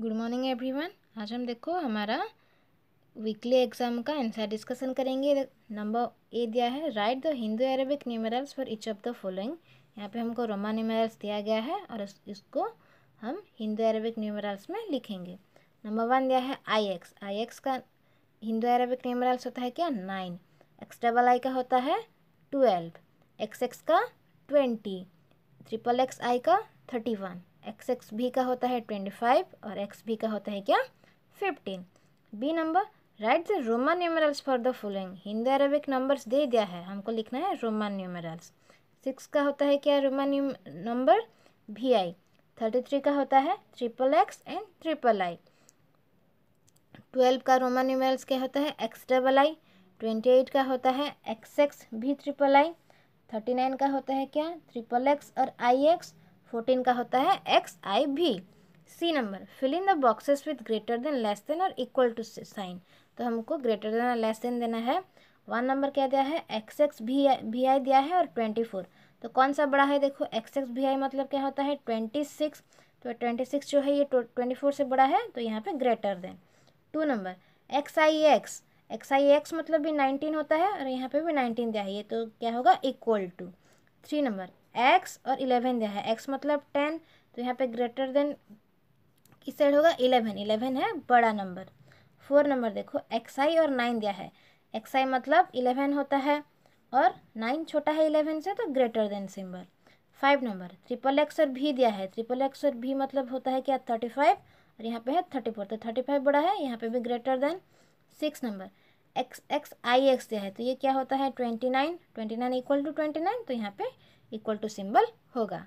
good morning everyone आज हम देखो हमारा वीकली एग्जाम का आंसर डिस्कशन करेंगे नंबर ए दिया है write the Hindu Arabic numerals for each of the following यहाँ पे हमको रोमा न्यूमरल्स दिया गया है और इसको हम हिंदू अरेबिक न्यूमरल्स में लिखेंगे नंबर वन दिया है आई एक्स आई एक्स का हिंदू अरेबिक न्यूमरल्स होता है क्या नाइन एक्स डबल आई का होता है ट्वेल्व एक्स एक्स का ट्वेंटी ट्रिपल एक्स आई का थर्टी वन एक्स एक्स भी का होता है ट्वेंटी फाइव और एक्स भी का होता है क्या fifteen B number write the Roman numerals for the following Hindi Arabic numbers दे दिया है हमको लिखना है रोमन न्यूमरल्स सिक्स का होता है क्या रोमन नंबर भी आई थर्टी थ्री का होता है triple X and triple I twelve का रोमन न्यूमरल्स क्या होता है X double I twenty eight का होता है एक्स एक्स भी ट्रिपल आई थर्टी नाइन का होता है क्या ट्रिपल एक्स और आई एक्स फोर्टीन का होता है एक्स आई भी C number fill in the boxes with greater than less than और इक्वल टू साइन तो हमको ग्रेटर देन और लेस देन देना है वन नंबर क्या दिया है एक्स एक्स भी भी आई दिया है और ट्वेंटी फोर तो कौन सा बड़ा है देखो एक्स एक्स भी आई मतलब क्या होता है ट्वेंटी सिक्स तो ट्वेंटी सिक्स जो है ये ट्वेंटी फोर से बड़ा है तो यहाँ पे greater than two number X I X X I X मतलब भी नाइनटीन होता है और यहाँ पे भी नाइनटीन दिया है ये तो क्या होगा equal to three number X और इलेवन दिया है एक्स मतलब टेन तो यहाँ पे ग्रेटर देन किस साइड होगा इलेवन इलेवन है बड़ा नंबर फोर नंबर देखो एक्स आई और नाइन दिया है एक्स आई मतलब इलेवन होता है और नाइन छोटा है इलेवन से तो greater than symbol five number triple X और भी दिया है ट्रिपल एक्स और भी मतलब होता है क्या थर्टी फाइव और यहाँ पे है थर्टी फोर तो थर्टी फाइव बड़ा है यहाँ पे भी greater than six number X X I X दिया है तो ये क्या होता है twenty nine twenty nine equal to twenty nine तो यहाँ पे इक्वल टू सिंबल होगा